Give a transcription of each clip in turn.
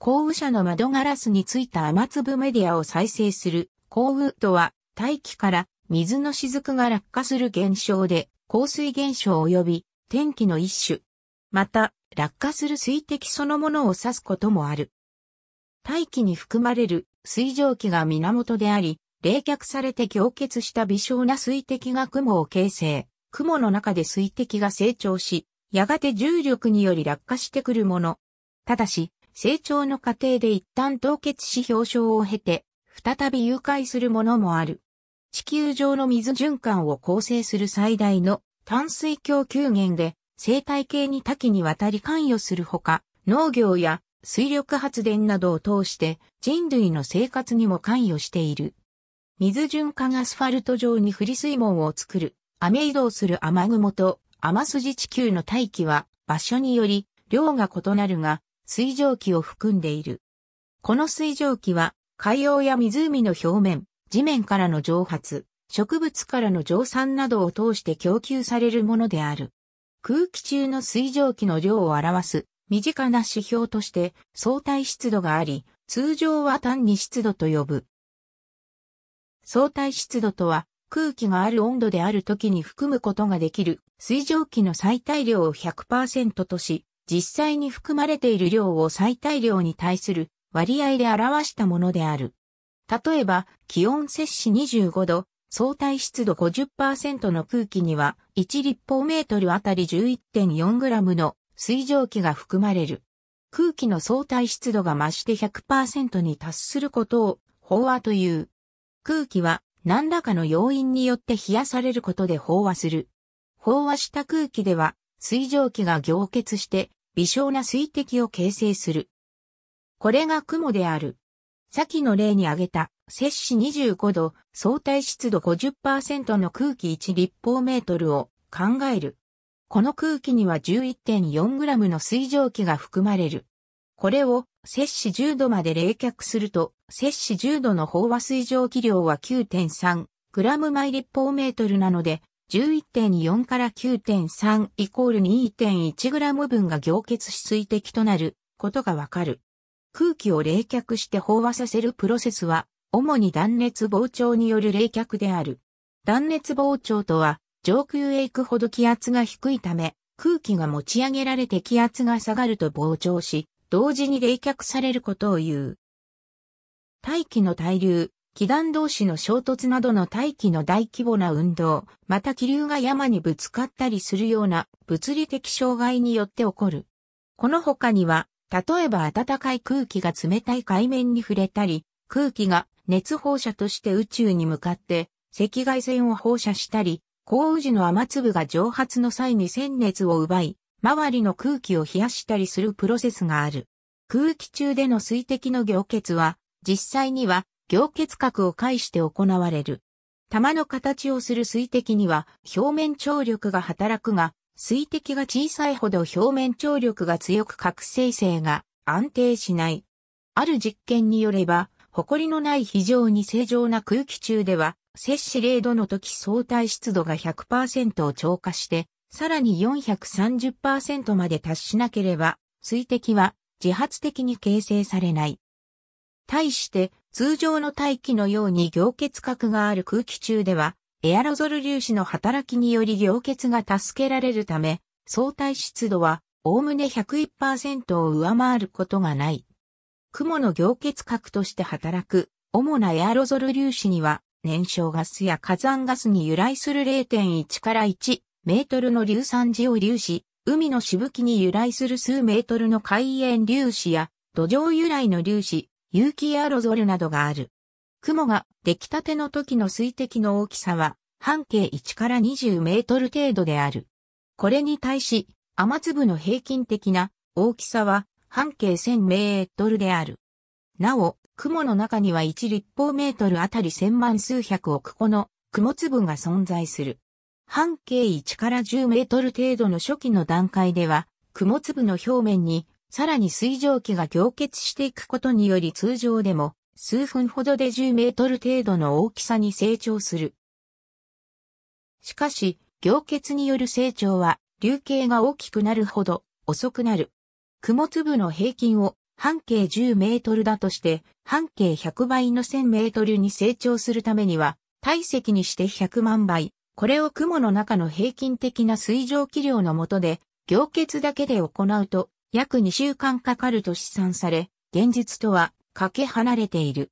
降雨車の窓ガラスについた雨粒メディアを再生する降雨とは大気から水の雫が落下する現象で降水現象及び天気の一種。また落下する水滴そのものを指すこともある。大気に含まれる水蒸気が源であり、冷却されて凝結した微小な水滴が雲を形成。雲の中で水滴が成長し、やがて重力により落下してくるもの。ただし、成長の過程で一旦凍結し表彰を経て、再び誘拐するものもある。地球上の水循環を構成する最大の淡水供給源で、生態系に多岐にわたり関与するほか、農業や水力発電などを通して人類の生活にも関与している。水循環アスファルト上に降り水門を作る、雨移動する雨雲と雨筋地球の大気は場所により量が異なるが、水蒸気を含んでいる。この水蒸気は海洋や湖の表面、地面からの蒸発、植物からの蒸散などを通して供給されるものである。空気中の水蒸気の量を表す身近な指標として相対湿度があり、通常は単に湿度と呼ぶ。相対湿度とは空気がある温度である時に含むことができる水蒸気の最大量を100%とし、実際に含まれている量を最大量に対する割合で表したものである。例えば、気温摂氏25度、相対湿度50%の空気には、1立方メートルあたり 11.4g の水蒸気が含まれる。空気の相対湿度が増して100%に達することを、飽和という。空気は何らかの要因によって冷やされることで飽和する。飽和した空気では、水蒸気が凝結して微小な水滴を形成する。これが雲である。先の例に挙げた、摂氏25度、相対湿度50%の空気1立方メートルを考える。この空気には 11.4g の水蒸気が含まれる。これを摂氏10度まで冷却すると、摂氏10度の飽和水蒸気量は 9.3g 毎立方メートルなので、11.4から9.3イコール 2.1g 分が凝結し水滴となることがわかる。空気を冷却して飽和させるプロセスは、主に断熱膨張による冷却である。断熱膨張とは、上空へ行くほど気圧が低いため、空気が持ち上げられて気圧が下がると膨張し、同時に冷却されることを言う。大気の対流、気団同士の衝突などの大気の大規模な運動、また気流が山にぶつかったりするような物理的障害によって起こる。この他には、例えば暖かい空気が冷たい海面に触れたり、空気が熱放射として宇宙に向かって赤外線を放射したり、降雨時の雨粒が蒸発の際に鮮熱を奪い、周りの空気を冷やしたりするプロセスがある。空気中での水滴の凝結は、実際には凝結核を介して行われる。玉の形をする水滴には表面張力が働くが、水滴が小さいほど表面張力が強く核生成が安定しない。ある実験によれば、埃のない非常に正常な空気中では、摂氏0度の時相対湿度が100%を超過して、さらに430%まで達しなければ、水滴は自発的に形成されない。対して、通常の大気のように凝結核がある空気中では、エアロゾル粒子の働きにより凝結が助けられるため、相対湿度は、おおむね101%を上回ることがない。雲の凝結核として働く、主なエアロゾル粒子には、燃焼ガスや火山ガスに由来する0.1から1メートルの硫酸塩粒子、海のしぶきに由来する数メートルの海塩粒子や、土壌由来の粒子、有機アロゾルなどがある。雲が出来たての時の水滴の大きさは半径1から20メートル程度である。これに対し、雨粒の平均的な大きさは半径1000メートルである。なお、雲の中には1立方メートルあたり1000万数百億個の雲粒が存在する。半径1から10メートル程度の初期の段階では、雲粒の表面にさらに水蒸気が凝結していくことにより通常でも数分ほどで10メートル程度の大きさに成長する。しかし、凝結による成長は、流形が大きくなるほど遅くなる。雲粒の平均を半径10メートルだとして、半径100倍の1000メートルに成長するためには、体積にして100万倍。これを雲の中の平均的な水蒸気量の下で、凝結だけで行うと、約2週間かかると試算され、現実とはかけ離れている。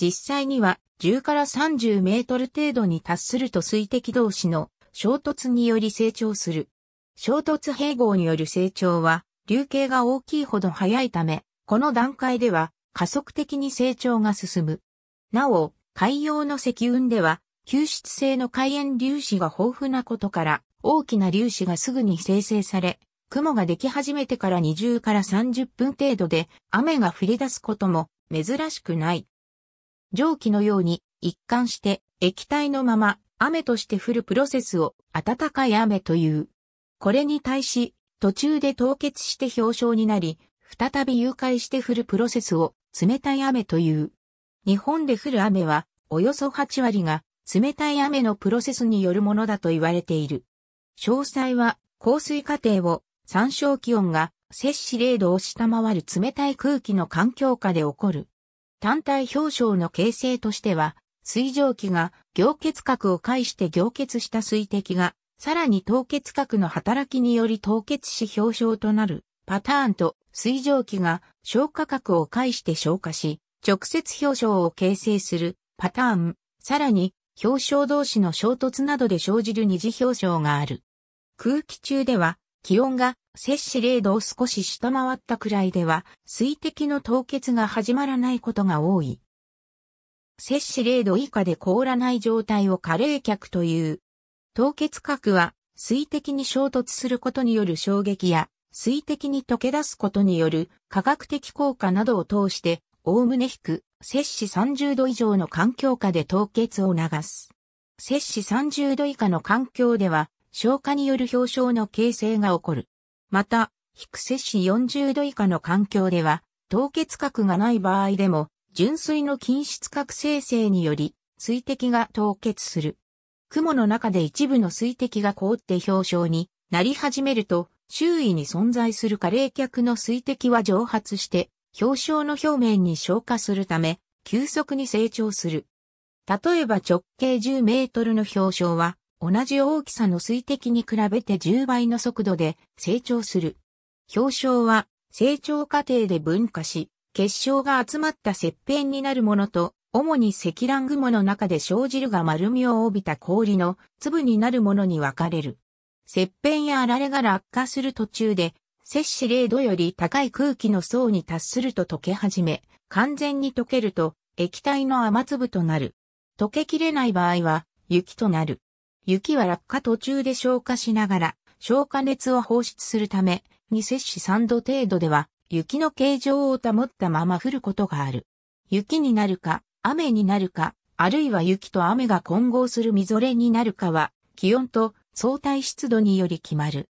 実際には10から30メートル程度に達すると水滴同士の衝突により成長する。衝突併合による成長は、流形が大きいほど早いため、この段階では加速的に成長が進む。なお、海洋の石雲では、吸湿性の海塩粒子が豊富なことから、大きな粒子がすぐに生成され、雲ができ始めてから20から30分程度で雨が降り出すことも珍しくない。蒸気のように一貫して液体のまま雨として降るプロセスを暖かい雨という。これに対し途中で凍結して氷床になり、再び誘拐して降るプロセスを冷たい雨という。日本で降る雨はおよそ8割が冷たい雨のプロセスによるものだと言われている。詳細は降水過程を参照気温が摂氏0度を下回る冷たい空気の環境下で起こる。単体氷床の形成としては、水蒸気が凝結核を介して凝結した水滴が、さらに凍結核の働きにより凍結し氷床となるパターンと水蒸気が消化核を介して消化し、直接氷床を形成するパターン、さらに氷床同士の衝突などで生じる二次氷床がある。空気中では気温が摂氏0度を少し下回ったくらいでは、水滴の凍結が始まらないことが多い。摂氏0度以下で凍らない状態を過冷却という。凍結核は水滴に衝突することによる衝撃や水滴に溶け出すことによる科学的効果などを通して、おおむね低、摂氏30度以上の環境下で凍結を流す。摂氏30度以下の環境では、消化による氷床の形成が起こる。また、低摂氏40度以下の環境では、凍結核がない場合でも、純水の均質核生成により、水滴が凍結する。雲の中で一部の水滴が凍って氷床になり始めると、周囲に存在する過冷却の水滴は蒸発して、氷床の表面に消化するため、急速に成長する。例えば直径10メートルの氷床は、同じ大きさの水滴に比べて10倍の速度で成長する。氷床は成長過程で分化し、結晶が集まった切片になるものと、主に積乱雲の中で生じるが丸みを帯びた氷の粒になるものに分かれる。切片やあられが落下する途中で、摂氏0度より高い空気の層に達すると溶け始め、完全に溶けると液体の雨粒となる。溶けきれない場合は雪となる。雪は落下途中で消化しながら、消化熱を放出するため、2摂氏3度程度では、雪の形状を保ったまま降ることがある。雪になるか、雨になるか、あるいは雪と雨が混合するみぞれになるかは、気温と相対湿度により決まる。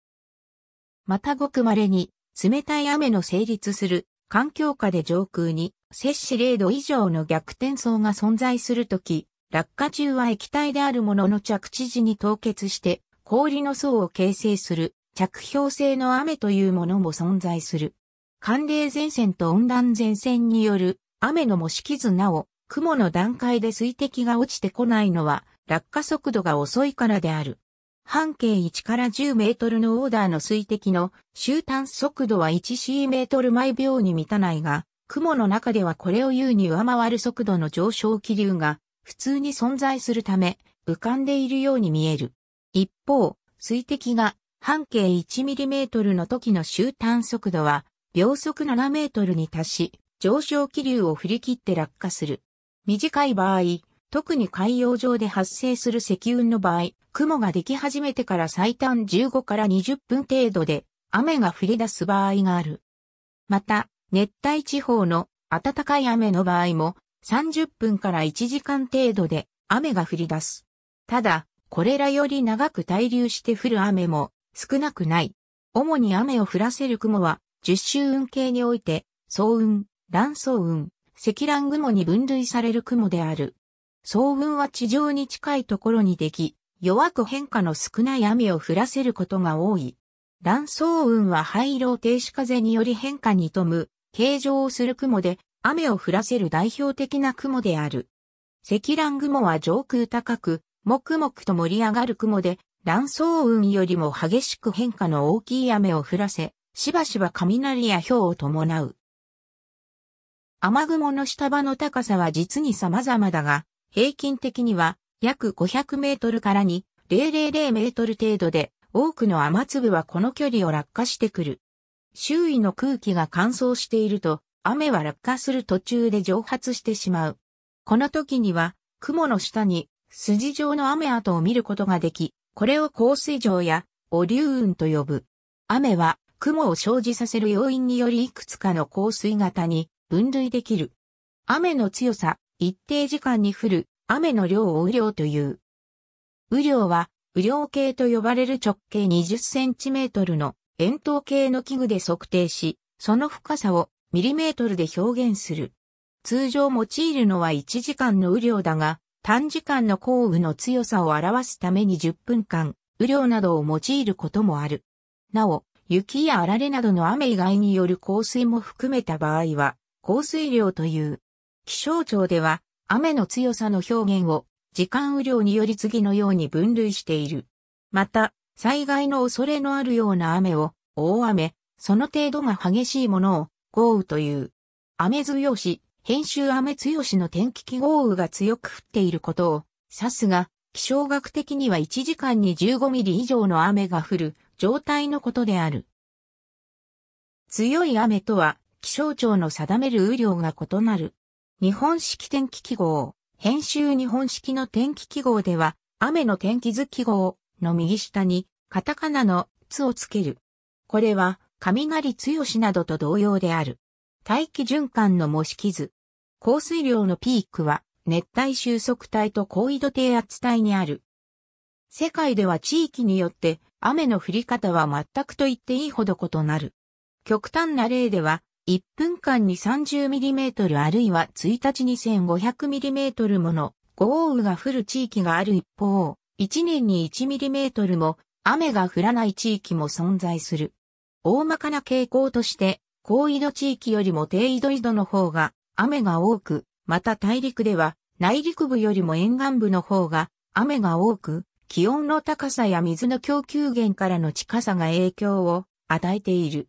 またごく稀に、冷たい雨の成立する環境下で上空に摂氏0度以上の逆転層が存在するとき、落下中は液体であるものの着地時に凍結して氷の層を形成する着氷性の雨というものも存在する。寒冷前線と温暖前線による雨の模式図なお、雲の段階で水滴が落ちてこないのは落下速度が遅いからである。半径1から10メートルのオーダーの水滴の終端速度は 1C メートル毎秒に満たないが、雲の中ではこれを優に上回る速度の上昇気流が普通に存在するため、浮かんでいるように見える。一方、水滴が半径 1mm の時の終端速度は秒速 7m に達し、上昇気流を振り切って落下する。短い場合、特に海洋上で発生する積雲の場合、雲ができ始めてから最短15から20分程度で雨が降り出す場合がある。また、熱帯地方の暖かい雨の場合も30分から1時間程度で雨が降り出す。ただ、これらより長く滞留して降る雨も少なくない。主に雨を降らせる雲は、十周雲系において、層雲、乱層雲、積乱雲に分類される雲である。層雲は地上に近いところにでき、弱く変化の少ない雨を降らせることが多い。乱層雲は灰色停止風により変化に富む、形状をする雲で、雨を降らせる代表的な雲である。積乱雲は上空高く、黙々と盛り上がる雲で、乱層雲よりも激しく変化の大きい雨を降らせ、しばしば雷や雹を伴う。雨雲の下場の高さは実に様々だが、平均的には約500メートルからに000メートル程度で、多くの雨粒はこの距離を落下してくる。周囲の空気が乾燥していると、雨は落下する途中で蒸発してしまう。この時には、雲の下に筋状の雨跡を見ることができ、これを降水状や、お流雲と呼ぶ。雨は、雲を生じさせる要因によりいくつかの降水型に分類できる。雨の強さ、一定時間に降る雨の量を雨量という。雨量は、雨量計と呼ばれる直径 20cm の円筒形の器具で測定し、その深さをミリメートルで表現する。通常用いるのは1時間の雨量だが、短時間の降雨の強さを表すために10分間、雨量などを用いることもある。なお、雪やあられなどの雨以外による降水も含めた場合は、降水量という。気象庁では、雨の強さの表現を、時間雨量により次のように分類している。また、災害の恐れのあるような雨を、大雨、その程度が激しいものを、豪雨という。雨強し、編集雨強しの天気気豪雨が強く降っていることを指すが、気象学的には1時間に15ミリ以上の雨が降る状態のことである。強い雨とは気象庁の定める雨量が異なる。日本式天気記号、編集日本式の天気記号では、雨の天気図記号の右下にカタカナのつをつける。これは雷強しなどと同様である。大気循環の模式図。降水量のピークは熱帯収束帯と高緯度低圧帯にある。世界では地域によって雨の降り方は全くと言っていいほど異なる。極端な例では、1分間に 30mm あるいは1日に 1500mm もの豪雨が降る地域がある一方、1年に 1mm も雨が降らない地域も存在する。大まかな傾向として、高緯度地域よりも低緯度緯度の方が雨が多く、また大陸では内陸部よりも沿岸部の方が雨が多く、気温の高さや水の供給源からの近さが影響を与えている。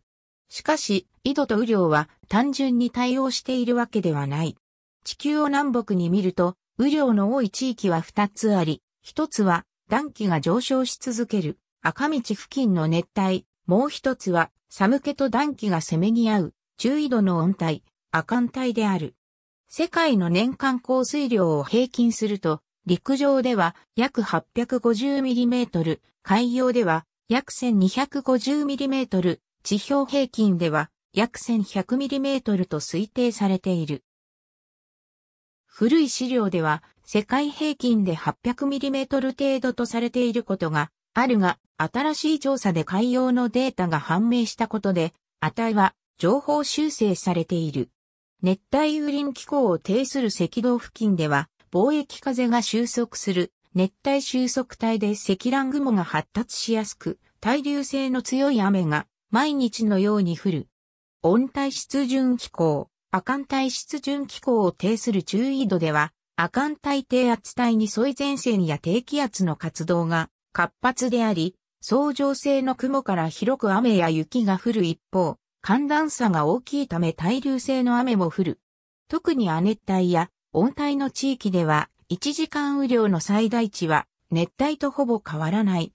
しかし、緯度と雨量は単純に対応しているわけではない。地球を南北に見ると、雨量の多い地域は2つあり、1つは暖気が上昇し続ける赤道付近の熱帯もう一つは、寒気と暖気がせめぎ合う、中緯度の温帯、亜寒帯である。世界の年間降水量を平均すると、陸上では約 850mm、海洋では約 1250mm、地表平均では約 1100mm と推定されている。古い資料では世界平均で 800mm 程度とされていることがあるが、新しい調査で海洋のデータが判明したことで、値は情報修正されている。熱帯雨林気候を呈する赤道付近では、貿易風が収束する熱帯収束帯で積乱雲が発達しやすく、対流性の強い雨が毎日のように降る。温帯湿潤気候、亜寒帯湿潤気候を呈する注意度では、亜寒帯低圧帯に沿い前線や低気圧の活動が活発であり、相乗性の雲から広く雨や雪が降る一方、寒暖差が大きいため対流性の雨も降る。特に亜熱帯や温帯の地域では、1時間雨量の最大値は熱帯とほぼ変わらない。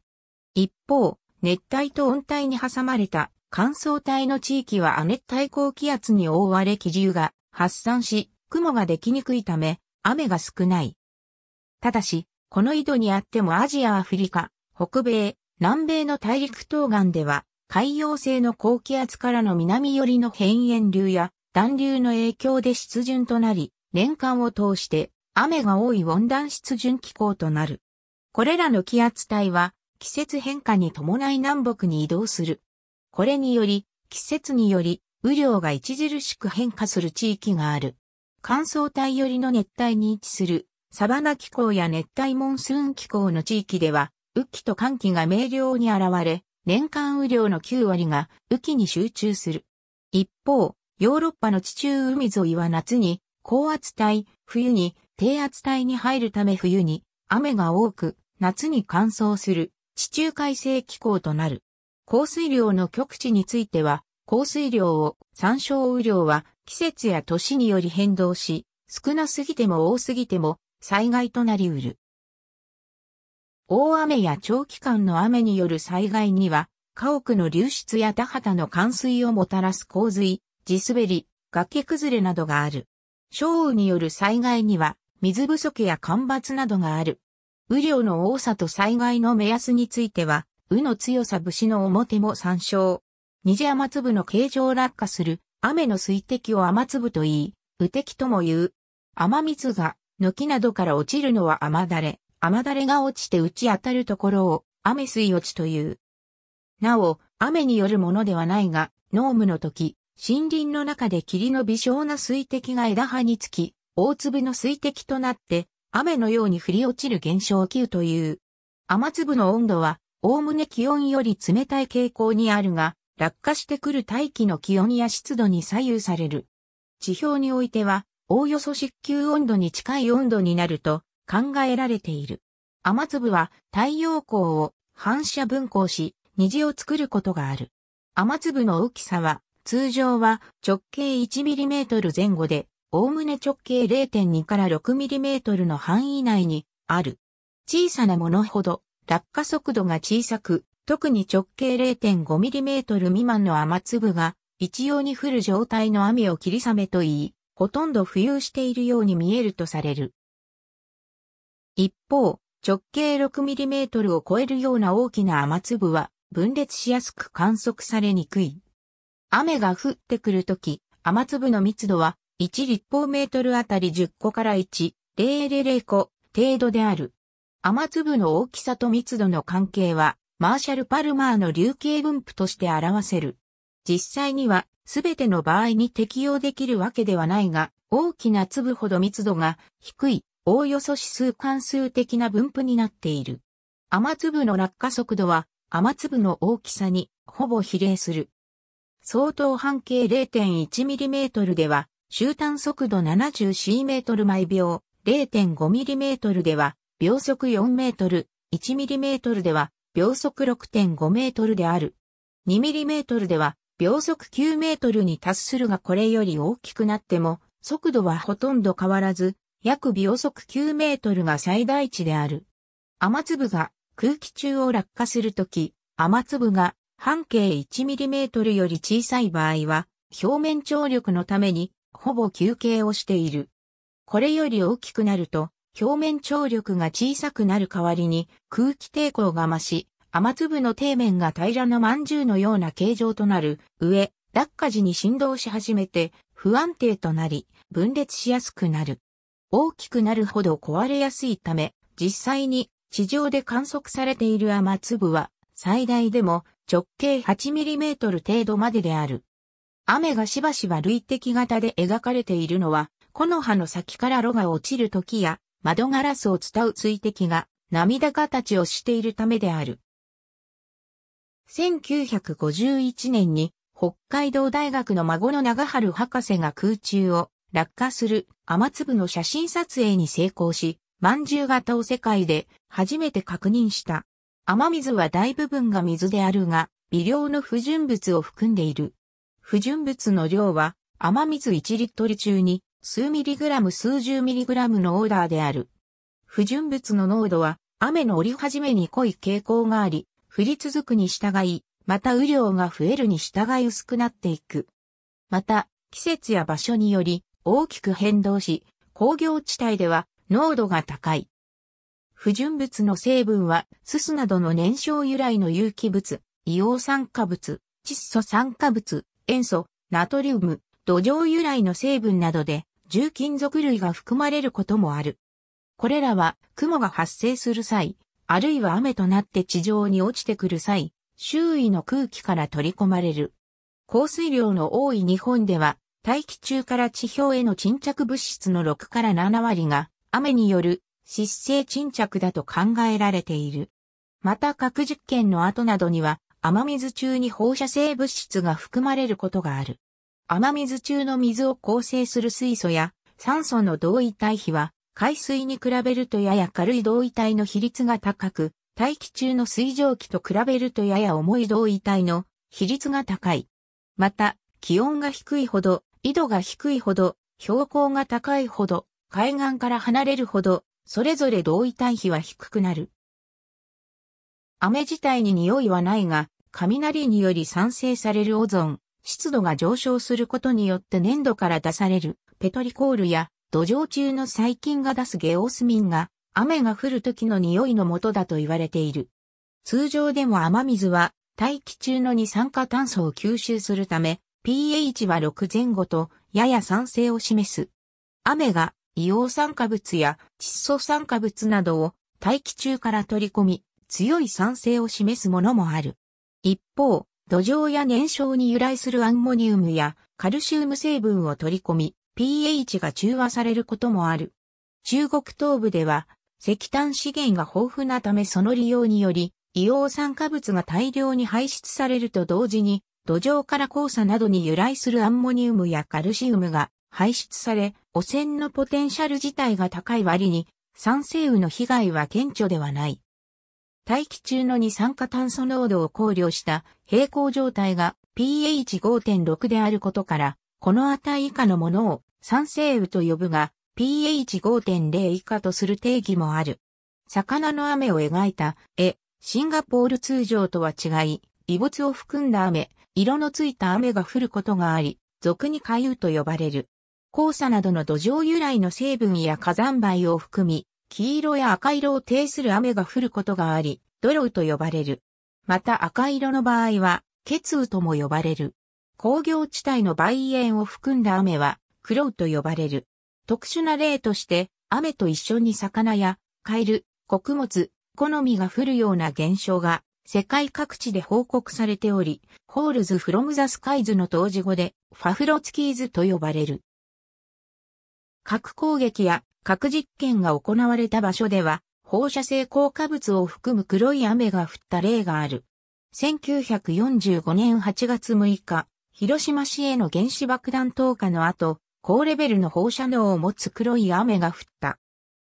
一方、熱帯と温帯に挟まれた乾燥帯の地域は亜熱帯高気圧に覆われ気流が発散し、雲ができにくいため、雨が少ない。ただし、この井戸にあってもアジア、アフリカ、北米、南米の大陸東岸では、海洋性の高気圧からの南寄りの変炎流や暖流の影響で湿潤となり、年間を通して雨が多い温暖湿潤気候となる。これらの気圧帯は季節変化に伴い南北に移動する。これにより、季節により雨量が著しく変化する地域がある。乾燥帯寄りの熱帯に位置するサバナ気候や熱帯モンスーン気候の地域では、雨季と寒季が明瞭に現れ、年間雨量の9割が雨季に集中する。一方、ヨーロッパの地中海沿いは夏に高圧帯、冬に低圧帯に入るため冬に雨が多く、夏に乾燥する地中海性気候となる。降水量の極地については、降水量を、参照雨量は季節や年により変動し、少なすぎても多すぎても災害となりうる。大雨や長期間の雨による災害には、家屋の流出や田畑の冠水をもたらす洪水、地滑り、崖崩れなどがある。小雨による災害には、水不足や干ばつなどがある。雨量の多さと災害の目安については、雨の強さ武士の表も参照。虹雨粒の形状落下する雨の水滴を雨粒と言い、雨滴とも言う。雨水が軒などから落ちるのは雨だれ。雨だれが落ちて打ち当たるところを雨水落ちという。なお、雨によるものではないが、濃霧の時、森林の中で霧の微小な水滴が枝葉につき、大粒の水滴となって、雨のように降り落ちる現象を気雨という。雨粒の温度は、おおむね気温より冷たい傾向にあるが、落下してくる大気の気温や湿度に左右される。地表においては、おおよそ湿球温度に近い温度になると考えられている。雨粒は太陽光を反射分光し、虹を作ることがある。雨粒の大きさは、通常は直径 1mm 前後で、おおむね直径0.2から 6mm の範囲内にある。小さなものほど落下速度が小さく、特に直径 0.5mm 未満の雨粒が一様に降る状態の雨を霧雨と言い、ほとんど浮遊しているように見えるとされる。一方、直径 6mm を超えるような大きな雨粒は分裂しやすく観測されにくい。雨が降ってくるとき、雨粒の密度は1立方メートルあたり10個から1,000個程度である。雨粒の大きさと密度の関係は、マーシャル・パルマーの流形分布として表せる。実際にはすべての場合に適用できるわけではないが、大きな粒ほど密度が低い、おおよそ指数関数的な分布になっている。雨粒の落下速度は雨粒の大きさにほぼ比例する。相当半径 0.1mm では、終端速度 74m 毎秒、0.5mm では、秒速 4m、1mm では、秒速 6.5m である。2mm では、秒速9メートルに達するがこれより大きくなっても、速度はほとんど変わらず、約秒速9メートルが最大値である。雨粒が空気中を落下するとき、雨粒が半径1ミリメートルより小さい場合は、表面張力のために、ほぼ休憩をしている。これより大きくなると、表面張力が小さくなる代わりに空気抵抗が増し、雨粒の底面が平らな饅頭のような形状となる上、落下時に振動し始めて不安定となり分裂しやすくなる。大きくなるほど壊れやすいため、実際に地上で観測されている雨粒は最大でも直径 8mm 程度までである。雨がしばしば類滴型で描かれているのは、木の葉の先から炉が落ちる時や窓ガラスを伝う水滴が涙形をしているためである。1951年に北海道大学の孫の長春博士が空中を落下する雨粒の写真撮影に成功し、まんじゅう型を世界で初めて確認した。雨水は大部分が水であるが、微量の不純物を含んでいる。不純物の量は、雨水1リットル中に数ミリグラム数十ミリグラムのオーダーである。不純物の濃度は、雨の降り始めに濃い傾向があり、降り続くに従い、また雨量が増えるに従い薄くなっていく。また、季節や場所により大きく変動し、工業地帯では濃度が高い。不純物の成分は、すすなどの燃焼由来の有機物、硫黄酸化物、窒素酸化物、塩素、ナトリウム、土壌由来の成分などで、重金属類が含まれることもある。これらは雲が発生する際、あるいは雨となって地上に落ちてくる際、周囲の空気から取り込まれる。降水量の多い日本では、大気中から地表への沈着物質の6から7割が雨による湿性沈着だと考えられている。また核実験の後などには雨水中に放射性物質が含まれることがある。雨水中の水を構成する水素や酸素の同位体比は海水に比べるとやや軽い同位体の比率が高く、大気中の水蒸気と比べるとやや重い同位体の比率が高い。また、気温が低いほど、緯度が低いほど、標高が高いほど、海岸から離れるほど、それぞれ同位体比は低くなる。雨自体に匂いはないが、雷により産生されるオゾン、湿度が上昇することによって粘土から出されるペトリコールや土壌中の細菌が出すゲオスミンが雨が降る時の匂いの元だと言われている。通常でも雨水は大気中の二酸化炭素を吸収するため pH は6前後とやや酸性を示す。雨が硫黄酸化物や窒素酸化物などを大気中から取り込み強い酸性を示すものもある。一方、土壌や燃焼に由来するアンモニウムやカルシウム成分を取り込み、pH が中和されることもある。中国東部では石炭資源が豊富なためその利用により硫黄酸化物が大量に排出されると同時に土壌から黄砂などに由来するアンモニウムやカルシウムが排出され汚染のポテンシャル自体が高い割に酸性雨の被害は顕著ではない。大気中の二酸化炭素濃度を考慮した平行状態が pH5.6 であることから、この値以下のものを酸性雨と呼ぶが、pH5.0 以下とする定義もある。魚の雨を描いた絵、シンガポール通常とは違い、異物を含んだ雨、色のついた雨が降ることがあり、俗に海雨と呼ばれる。黄砂などの土壌由来の成分や火山灰を含み、黄色や赤色を呈する雨が降ることがあり、ドロウと呼ばれる。また赤色の場合は、血雨とも呼ばれる。工業地帯の梅煙を含んだ雨は、クロウと呼ばれる。特殊な例として、雨と一緒に魚や、カエル、穀物、好みが降るような現象が、世界各地で報告されており、ホールズ・フロム・ザ・スカイズの当時語で、ファフロツキーズと呼ばれる。核攻撃や核実験が行われた場所では、放射性降下物を含む黒い雨が降った例がある。1945年8月6日、広島市への原子爆弾投下の後、高レベルの放射能を持つ黒い雨が降った。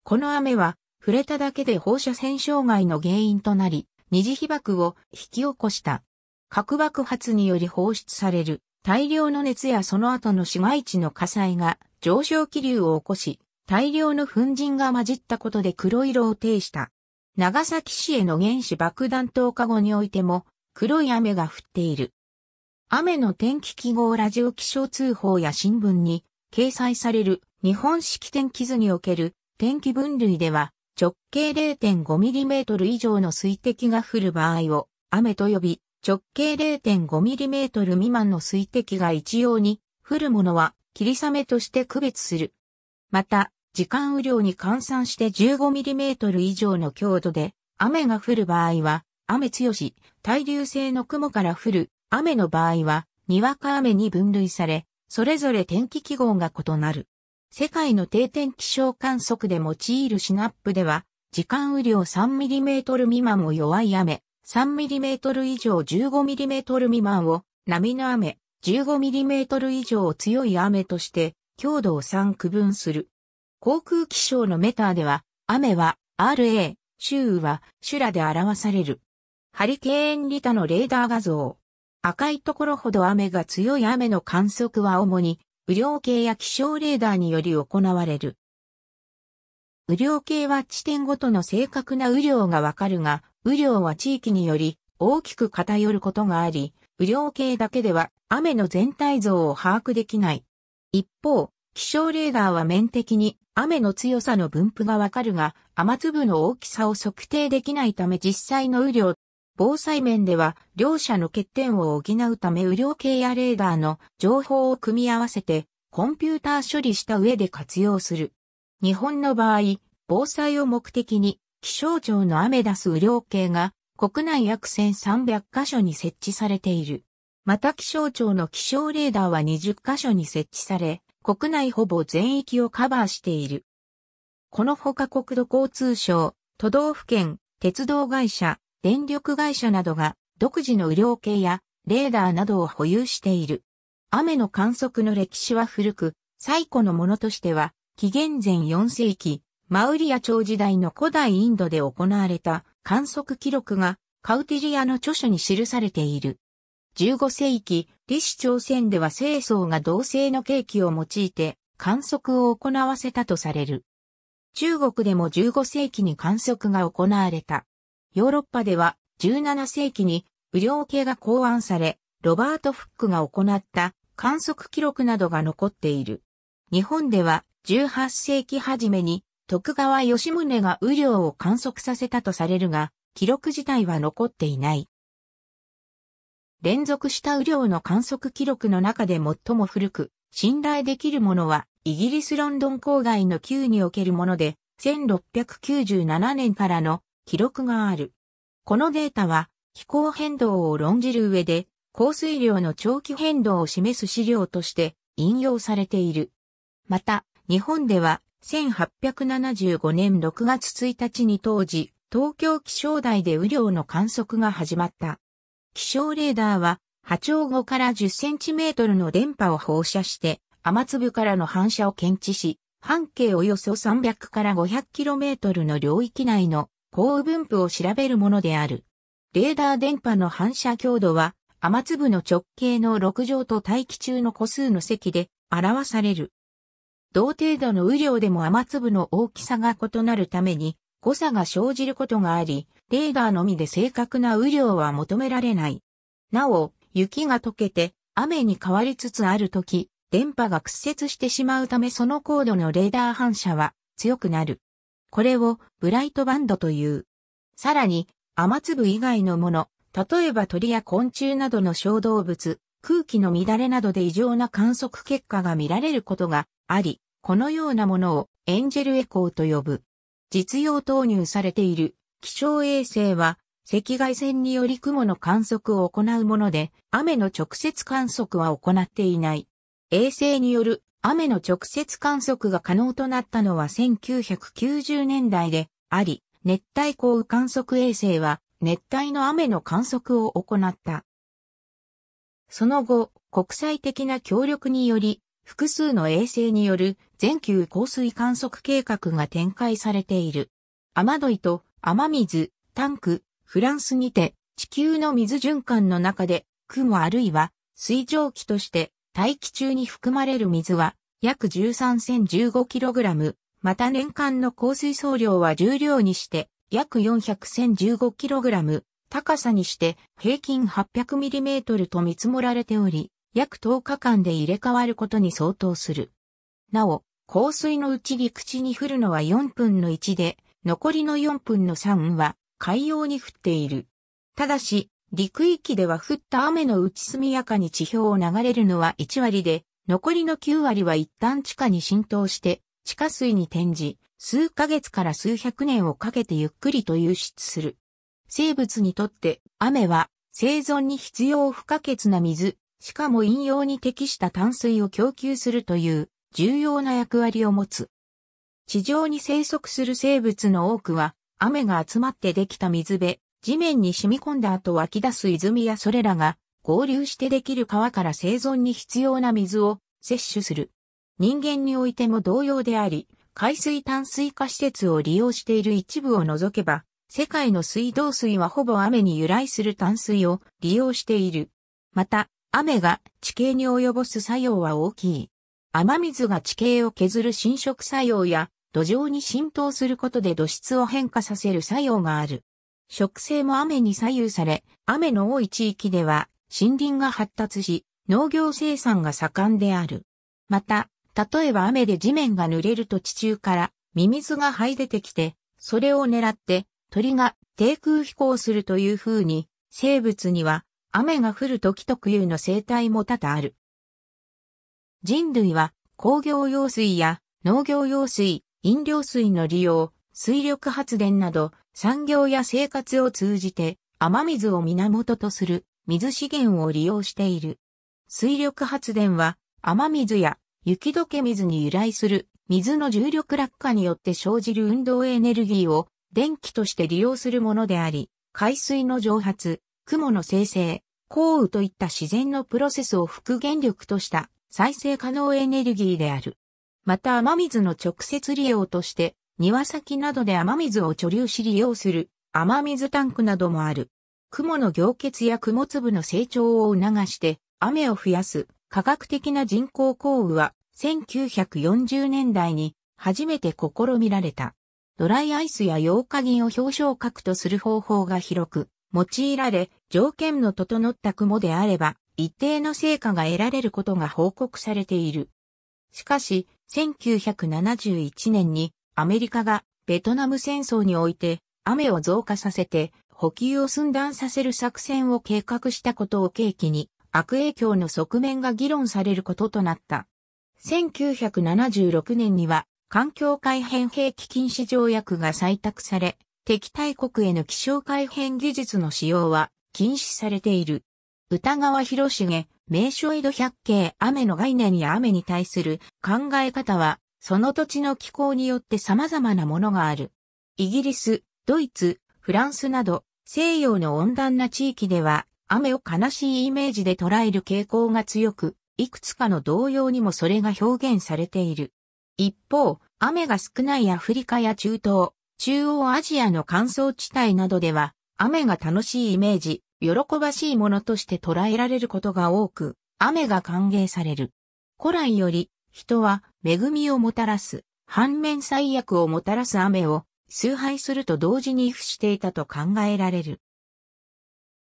この雨は、触れただけで放射線障害の原因となり、二次被爆を引き起こした。核爆発により放出される大量の熱やその後の市街地の火災が上昇気流を起こし、大量の粉塵が混じったことで黒色を呈した。長崎市への原子爆弾投下後においても黒い雨が降っている。雨の天気記号ラジオ気象通報や新聞に掲載される日本式天気図における天気分類では直径 0.5mm 以上の水滴が降る場合を雨と呼び直径 0.5mm 未満の水滴が一様に降るものは霧雨として区別する。また時間雨量に換算して 15mm 以上の強度で雨が降る場合は雨強し対流性の雲から降る雨の場合はにわか雨に分類されそれぞれ天気記号が異なる。世界の定点気象観測で用いるシナップでは、時間雨量 3mm 未満を弱い雨、3mm 以上 15mm 未満を波の雨、15mm 以上強い雨として強度を3区分する。航空気象のメターでは、雨は RA、周雨は修羅で表される。ハリケーンリタのレーダー画像。赤いところほど雨が強い雨の観測は主に雨量計や気象レーダーにより行われる。雨量計は地点ごとの正確な雨量がわかるが、雨量は地域により大きく偏ることがあり、雨量計だけでは雨の全体像を把握できない。一方、気象レーダーは面的に雨の強さの分布がわかるが、雨粒の大きさを測定できないため実際の雨量防災面では、両者の欠点を補うため雨量計やレーダーの情報を組み合わせて、コンピューター処理した上で活用する。日本の場合、防災を目的に、気象庁のアメダス雨量計が、国内約1300カ所に設置されている。また気象庁の気象レーダーは20カ所に設置され、国内ほぼ全域をカバーしている。このほか国土交通省、都道府県、鉄道会社、電力会社などが独自の雨量計やレーダーなどを保有している。雨の観測の歴史は古く、最古のものとしては、紀元前4世紀、マウリア朝時代の古代インドで行われた観測記録がカウティリアの著書に記されている。15世紀、李氏朝鮮では清掃が同性の契機を用いて観測を行わせたとされる。中国でも15世紀に観測が行われた。ヨーロッパでは17世紀に雨量計が考案され、ロバート・フックが行った観測記録などが残っている。日本では18世紀初めに徳川吉宗が雨量を観測させたとされるが、記録自体は残っていない。連続した雨量の観測記録の中で最も古く、信頼できるものは、イギリスロンドン郊外の旧におけるもので、1697年からの記録がある。このデータは気候変動を論じる上で降水量の長期変動を示す資料として引用されている。また、日本では1875年6月1日に当時、東京気象台で雨量の観測が始まった。気象レーダーは波長5から10センチメートルの電波を放射して、雨粒からの反射を検知し、半径およそ300から500キロメートルの領域内の高分布を調べるものである。レーダー電波の反射強度は、雨粒の直径の6乗と大気中の個数の積で表される。同程度の雨量でも雨粒の大きさが異なるために、誤差が生じることがあり、レーダーのみで正確な雨量は求められない。なお、雪が溶けて雨に変わりつつあるとき、電波が屈折してしまうためその高度のレーダー反射は強くなる。これをブライトバンドという。さらに、雨粒以外のもの、例えば鳥や昆虫などの小動物、空気の乱れなどで異常な観測結果が見られることがあり、このようなものをエンジェルエコーと呼ぶ。実用投入されている気象衛星は赤外線により雲の観測を行うもので、雨の直接観測は行っていない。衛星による雨の直接観測が可能となったのは1990年代であり、熱帯降雨観測衛星は熱帯の雨の観測を行った。その後、国際的な協力により、複数の衛星による全球降水観測計画が展開されている。雨どいと雨水、タンク、フランスにて地球の水循環の中で雲あるいは水蒸気として大気中に含まれる水は約 13015kg、また年間の降水総量は重量にして約40015 kg、高さにして平均8 0 0トルと見積もられており、約10日間で入れ替わることに相当する。なお、降水のうち陸地に降るのは4分の1で、残りの4分の3は海洋に降っている。ただし、陸域では降った雨のうち速やかに地表を流れるのは1割で、残りの9割は一旦地下に浸透して、地下水に転じ、数ヶ月から数百年をかけてゆっくりと流出する。生物にとって雨は生存に必要不可欠な水、しかも飲用に適した淡水を供給するという重要な役割を持つ。地上に生息する生物の多くは雨が集まってできた水辺、地面に染み込んだ後湧き出す泉やそれらが合流してできる川から生存に必要な水を摂取する。人間においても同様であり、海水淡水化施設を利用している一部を除けば、世界の水道水はほぼ雨に由来する淡水を利用している。また、雨が地形に及ぼす作用は大きい。雨水が地形を削る侵食作用や土壌に浸透することで土質を変化させる作用がある。植生も雨に左右され、雨の多い地域では森林が発達し、農業生産が盛んである。また、例えば雨で地面が濡れると地中からミミズが這い出てきて、それを狙って鳥が低空飛行するという風に、生物には雨が降る時特有の生態も多々ある。人類は工業用水や農業用水、飲料水の利用、水力発電など産業や生活を通じて雨水を源とする水資源を利用している。水力発電は雨水や雪解け水に由来する水の重力落下によって生じる運動エネルギーを電気として利用するものであり、海水の蒸発、雲の生成、降雨といった自然のプロセスを復元力とした再生可能エネルギーである。また雨水の直接利用として庭先などで雨水を貯留し利用する雨水タンクなどもある。雲の凝結や雲粒の成長を促して雨を増やす科学的な人工降雨は1940年代に初めて試みられた。ドライアイスや溶化銀を表彰格とする方法が広く用いられ、条件の整った雲であれば一定の成果が得られることが報告されている。しかし、1971年にアメリカがベトナム戦争において雨を増加させて補給を寸断させる作戦を計画したことを契機に悪影響の側面が議論されることとなった。1976年には環境改変兵器禁止条約が採択され、敵対国への気象改変技術の使用は禁止されている。歌川広重、名所江戸百景雨の概念や雨に対する考え方はその土地の気候によって様々なものがある。イギリス、ドイツ、フランスなど西洋の温暖な地域では雨を悲しいイメージで捉える傾向が強く、いくつかの同様にもそれが表現されている。一方、雨が少ないアフリカや中東、中央アジアの乾燥地帯などでは、雨が楽しいイメージ、喜ばしいものとして捉えられることが多く、雨が歓迎される。古来より、人は恵みをもたらす、反面最悪をもたらす雨を崇拝すると同時に付していたと考えられる。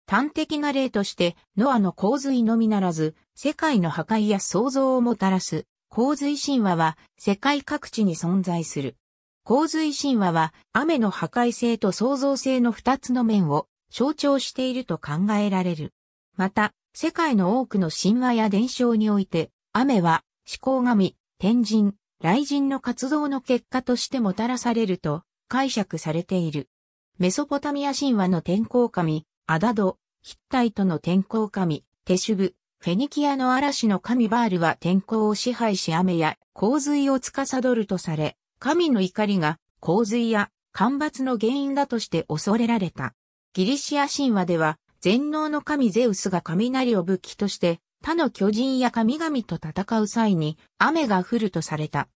端的な例として、ノアの洪水のみならず、世界の破壊や創造をもたらす、洪水神話は世界各地に存在する。洪水神話は雨の破壊性と創造性の二つの面を象徴していると考えられる。また、世界の多くの神話や伝承において、雨は思考神、天神、雷神の活動の結果としてもたらされると解釈されている。メソポタミア神話の天候神、アダド、ヒッタイトの天候神、テシュブ、フェニキアの嵐の神バールは天候を支配し雨や洪水を司るとされ、神の怒りが洪水や干ばつの原因だとして恐れられた。ギリシア神話では、全能の神ゼウスが雷を武器として他の巨人や神々と戦う際に雨が降るとされた。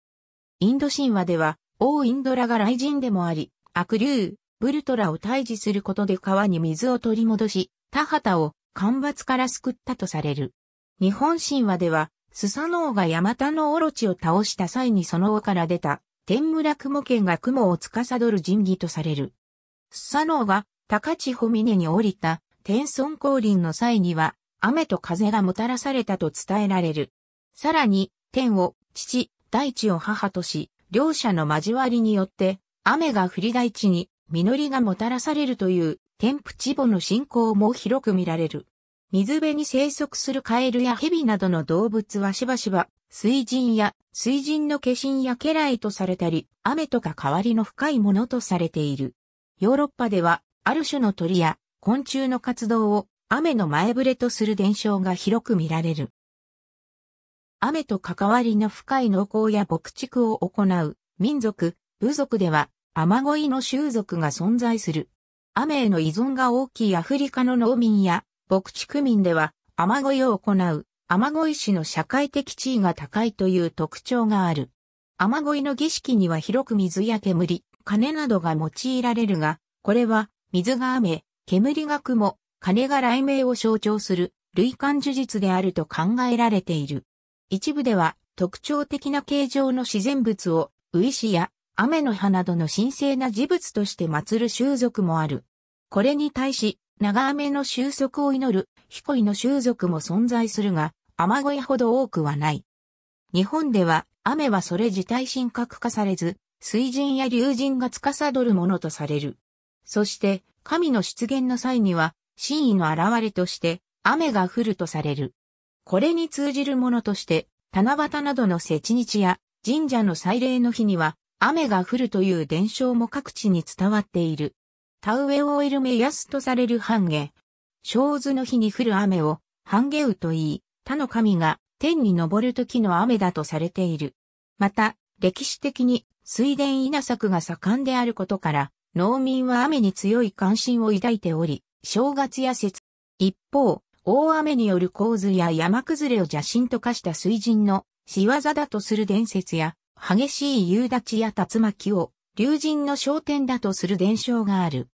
インド神話では、王インドラが雷神でもあり、悪竜、ブルトラを退治することで川に水を取り戻し、田畑を干ばつから救ったとされる。日本神話では、スサノオがヤマタノオロチを倒した際にその尾から出た、天村雲剣が雲を司る神器とされる。スサノオが高千穂峰に降りた天孫降臨の際には、雨と風がもたらされたと伝えられる。さらに、天を父、大地を母とし、両者の交わりによって、雨が降り大地に、実りがもたらされるという、天父地母の信仰も広く見られる。水辺に生息するカエルやヘビなどの動物はしばしば、水人や水人の化身や家来とされたり、雨とか代わりの深いものとされている。ヨーロッパでは、ある種の鳥や昆虫の活動を雨の前触れとする現象が広く見られる。雨と関わりの深い農耕や牧畜を行う民族、部族では雨乞いの習俗が存在する。雨への依存が大きいアフリカの農民や牧畜民では雨乞いを行う雨乞い師の社会的地位が高いという特徴がある。雨乞いの儀式には広く水や煙、金などが用いられるが、これは水が雨、煙が雲、金が雷鳴を象徴する類間呪術であると考えられている。一部では特徴的な形状の自然物を、ウイシや雨の葉などの神聖な事物として祀る習俗もある。これに対し、長雨の収束を祈る、彦イの習俗も存在するが、雨乞いほど多くはない。日本では、雨はそれ自体神格化されず、水神や竜神が司るものとされる。そして、神の出現の際には、真意の表れとして雨が降るとされる。これに通じるものとして、七夕などの節日や神社の祭礼の日には雨が降るという伝承も各地に伝わっている。田植えを終える目安とされる半下。小図の日に降る雨を半下雨と言い、他の神が天に昇る時の雨だとされている。また、歴史的に水田稲作が盛んであることから、農民は雨に強い関心を抱いており、正月や節。一方、大雨による洪水や山崩れを邪神と化した水神の仕業だとする伝説や、激しい夕立や竜巻を竜神の焦点だとする伝承がある。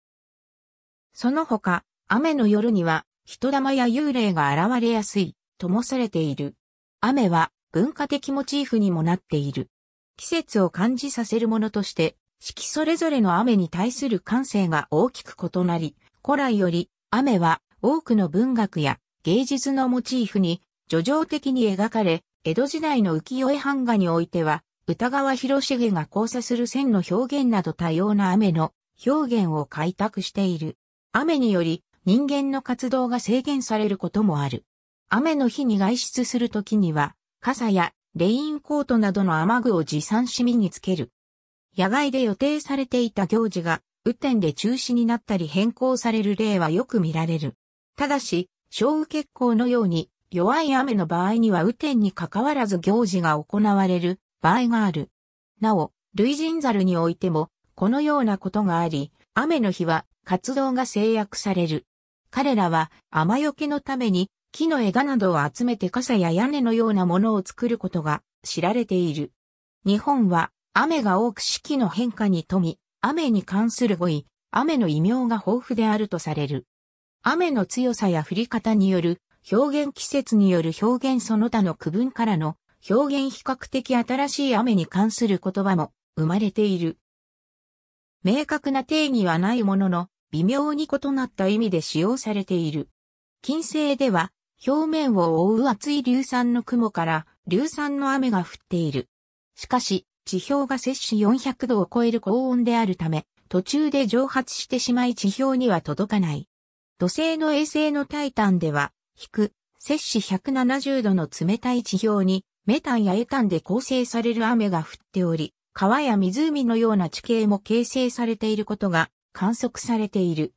その他、雨の夜には人玉や幽霊が現れやすいともされている。雨は文化的モチーフにもなっている。季節を感じさせるものとして、四季それぞれの雨に対する感性が大きく異なり、古来より、雨は多くの文学や芸術のモチーフに、叙情的に描かれ、江戸時代の浮世絵版画においては、歌川広重が交差する線の表現など多様な雨の表現を開拓している。雨により人間の活動が制限されることもある。雨の日に外出するときには、傘やレインコートなどの雨具を持参し身につける。野外で予定されていた行事が雨天で中止になったり変更される例はよく見られる。ただし、小雨結構のように弱い雨の場合には雨天に関わらず行事が行われる場合がある。なお、類人猿においてもこのようなことがあり、雨の日は活動が制約される。彼らは雨よけのために木の枝などを集めて傘や屋根のようなものを作ることが知られている。日本は雨が多く四季の変化に富み、雨に関する語彙、雨の異名が豊富であるとされる。雨の強さや降り方による表現季節による表現その他の区分からの表現比較的新しい雨に関する言葉も生まれている。明確な定義はないものの微妙に異なった意味で使用されている。金星では表面を覆う厚い硫酸の雲から硫酸の雨が降っている。しかし、地表が摂氏400度を超える高温であるため、途中で蒸発してしまい地表には届かない。土星の衛星のタイタンでは、低、摂氏170度の冷たい地表に、メタンやエタンで構成される雨が降っており、川や湖のような地形も形成されていることが観測されている。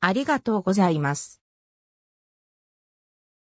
ありがとうございます。